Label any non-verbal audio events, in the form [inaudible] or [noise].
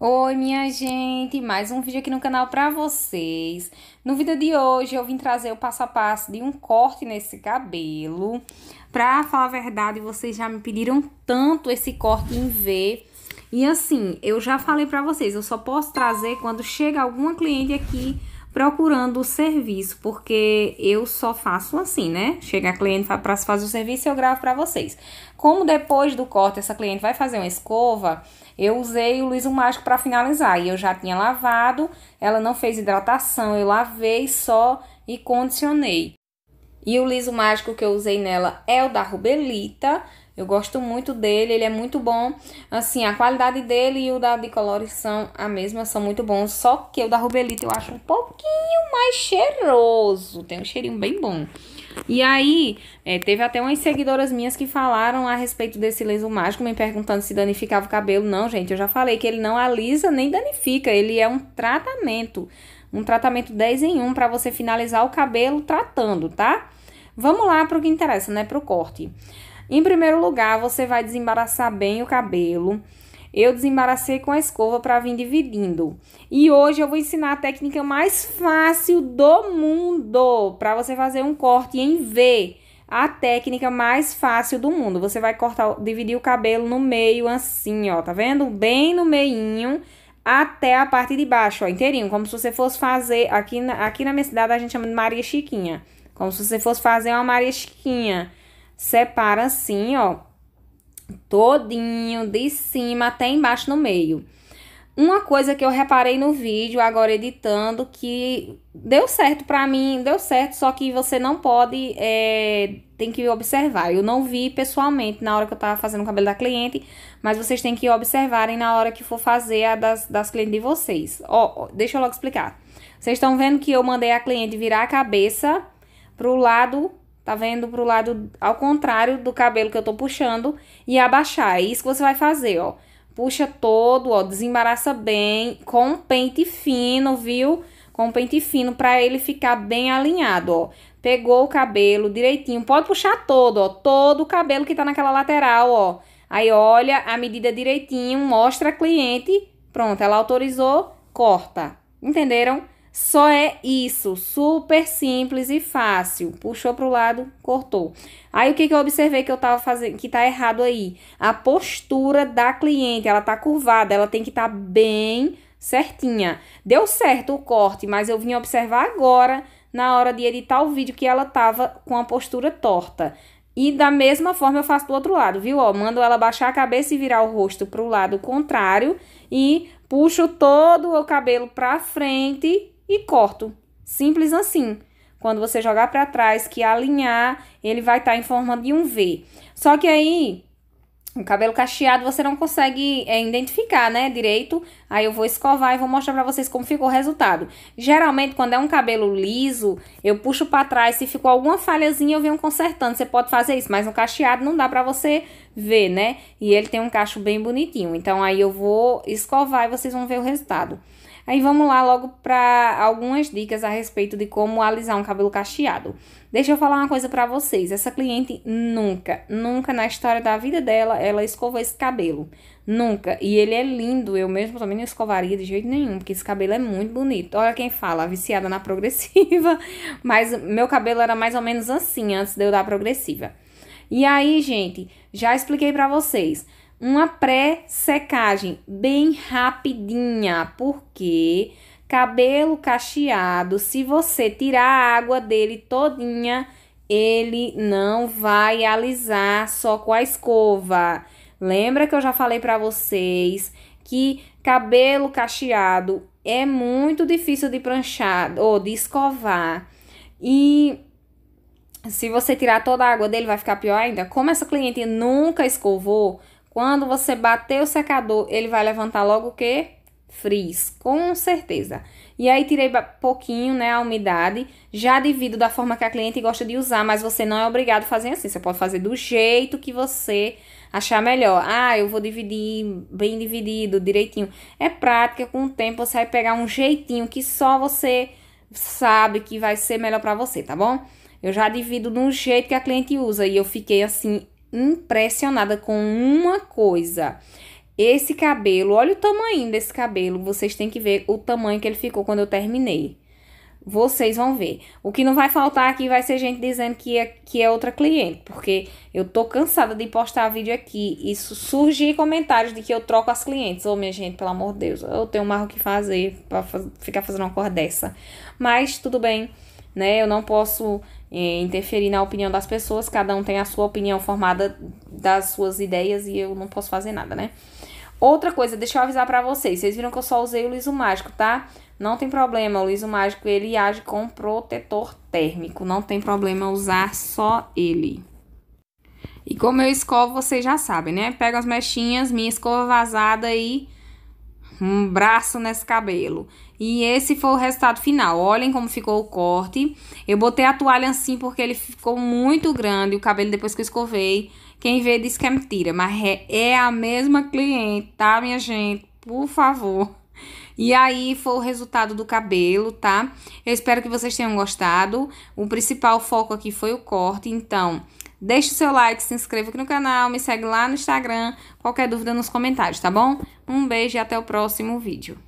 Oi, minha gente! Mais um vídeo aqui no canal para vocês. No vídeo de hoje eu vim trazer o passo a passo de um corte nesse cabelo. Pra falar a verdade, vocês já me pediram tanto esse corte em V. E assim, eu já falei pra vocês, eu só posso trazer quando chega alguma cliente aqui procurando o serviço, porque eu só faço assim, né? Chega a cliente para fazer o serviço e eu gravo para vocês. Como depois do corte essa cliente vai fazer uma escova, eu usei o liso mágico para finalizar e eu já tinha lavado, ela não fez hidratação, eu lavei só e condicionei. E o liso mágico que eu usei nela é o da Rubelita, eu gosto muito dele, ele é muito bom. Assim, a qualidade dele e o da de são a mesma, são muito bons. Só que o da Rubelita eu acho um pouquinho mais cheiroso. Tem um cheirinho bem bom. E aí, é, teve até umas seguidoras minhas que falaram a respeito desse lenço mágico, me perguntando se danificava o cabelo. Não, gente, eu já falei que ele não alisa nem danifica. Ele é um tratamento. Um tratamento 10 em 1 para você finalizar o cabelo tratando, tá? Vamos lá para o que interessa, né? Para o corte. Em primeiro lugar, você vai desembaraçar bem o cabelo. Eu desembaracei com a escova para vir dividindo. E hoje eu vou ensinar a técnica mais fácil do mundo para você fazer um corte em V. A técnica mais fácil do mundo. Você vai cortar, dividir o cabelo no meio assim, ó, tá vendo? Bem no meinho até a parte de baixo, ó, inteirinho, como se você fosse fazer aqui na, aqui na minha cidade a gente chama de Maria Chiquinha. Como se você fosse fazer uma Maria Chiquinha. Separa assim, ó, todinho, de cima até embaixo no meio. Uma coisa que eu reparei no vídeo, agora editando, que deu certo para mim, deu certo, só que você não pode, é, tem que observar. Eu não vi pessoalmente na hora que eu tava fazendo o cabelo da cliente, mas vocês têm que observarem na hora que for fazer a das, das clientes de vocês. Ó, deixa eu logo explicar. Vocês estão vendo que eu mandei a cliente virar a cabeça pro lado tá vendo pro lado ao contrário do cabelo que eu tô puxando e abaixar. É isso que você vai fazer, ó. Puxa todo, ó, desembaraça bem com um pente fino, viu? Com um pente fino para ele ficar bem alinhado, ó. Pegou o cabelo direitinho, pode puxar todo, ó, todo o cabelo que tá naquela lateral, ó. Aí olha a medida direitinho, mostra a cliente, pronto, ela autorizou, corta. Entenderam? Só é isso, super simples e fácil. Puxou para o lado, cortou. Aí o que, que eu observei que eu tava fazendo, que tá errado aí? A postura da cliente, ela tá curvada, ela tem que estar tá bem certinha. Deu certo o corte, mas eu vim observar agora, na hora de editar o vídeo, que ela tava com a postura torta. E da mesma forma eu faço do outro lado, viu? Ó, mando ela baixar a cabeça e virar o rosto para o lado contrário e puxo todo o cabelo para frente e corto. Simples assim. Quando você jogar para trás, que alinhar, ele vai estar tá em forma de um V. Só que aí, o cabelo cacheado você não consegue é, identificar, né, direito. Aí eu vou escovar e vou mostrar para vocês como ficou o resultado. Geralmente, quando é um cabelo liso, eu puxo para trás. Se ficou alguma falhazinha, eu venho consertando. Você pode fazer isso, mas no cacheado não dá para você ver, né? E ele tem um cacho bem bonitinho. Então aí eu vou escovar e vocês vão ver o resultado. Aí vamos lá logo para algumas dicas a respeito de como alisar um cabelo cacheado. Deixa eu falar uma coisa para vocês. Essa cliente nunca, nunca na história da vida dela, ela escovou esse cabelo. Nunca. E ele é lindo. Eu mesmo também não escovaria de jeito nenhum, porque esse cabelo é muito bonito. Olha quem fala, viciada na progressiva. [laughs] Mas meu cabelo era mais ou menos assim antes de eu dar progressiva. E aí, gente, já expliquei para vocês. Uma pré-secagem bem rapidinha, porque cabelo cacheado, se você tirar a água dele todinha, ele não vai alisar só com a escova. Lembra que eu já falei para vocês que cabelo cacheado é muito difícil de pranchar ou de escovar. E se você tirar toda a água dele, vai ficar pior ainda. Como essa cliente nunca escovou, quando você bater o secador, ele vai levantar logo o quê? Frizz, com certeza. E aí tirei pouquinho, né, a umidade. Já divido da forma que a cliente gosta de usar, mas você não é obrigado a fazer assim. Você pode fazer do jeito que você achar melhor. Ah, eu vou dividir bem dividido, direitinho. É prática, com o tempo você vai pegar um jeitinho que só você sabe que vai ser melhor para você, tá bom? Eu já divido de um jeito que a cliente usa e eu fiquei assim impressionada com uma coisa. Esse cabelo, olha o tamanho desse cabelo, vocês têm que ver o tamanho que ele ficou quando eu terminei. Vocês vão ver. O que não vai faltar aqui vai ser gente dizendo que é, que é outra cliente, porque eu tô cansada de postar vídeo aqui e surgir comentários de que eu troco as clientes. Ô, oh, minha gente, pelo amor de Deus, eu tenho mais marro que fazer para ficar fazendo uma cor dessa. Mas tudo bem né? Eu não posso é, interferir na opinião das pessoas, cada um tem a sua opinião formada das suas ideias e eu não posso fazer nada, né? Outra coisa, deixa eu avisar para vocês. Vocês viram que eu só usei o liso mágico, tá? Não tem problema, o liso mágico ele age com protetor térmico, não tem problema usar só ele. E como eu escovo, vocês já sabem, né? Pego as mechinhas, minha escova vazada e um braço nesse cabelo. E esse foi o resultado final. Olhem como ficou o corte. Eu botei a toalha assim porque ele ficou muito grande. O cabelo, depois que eu escovei, quem vê diz que é mentira. Mas é, é a mesma cliente, tá, minha gente? Por favor. E aí foi o resultado do cabelo, tá? Eu espero que vocês tenham gostado. O principal foco aqui foi o corte, então Deixe o seu like, se inscreva aqui no canal, me segue lá no Instagram. Qualquer dúvida nos comentários, tá bom? Um beijo e até o próximo vídeo.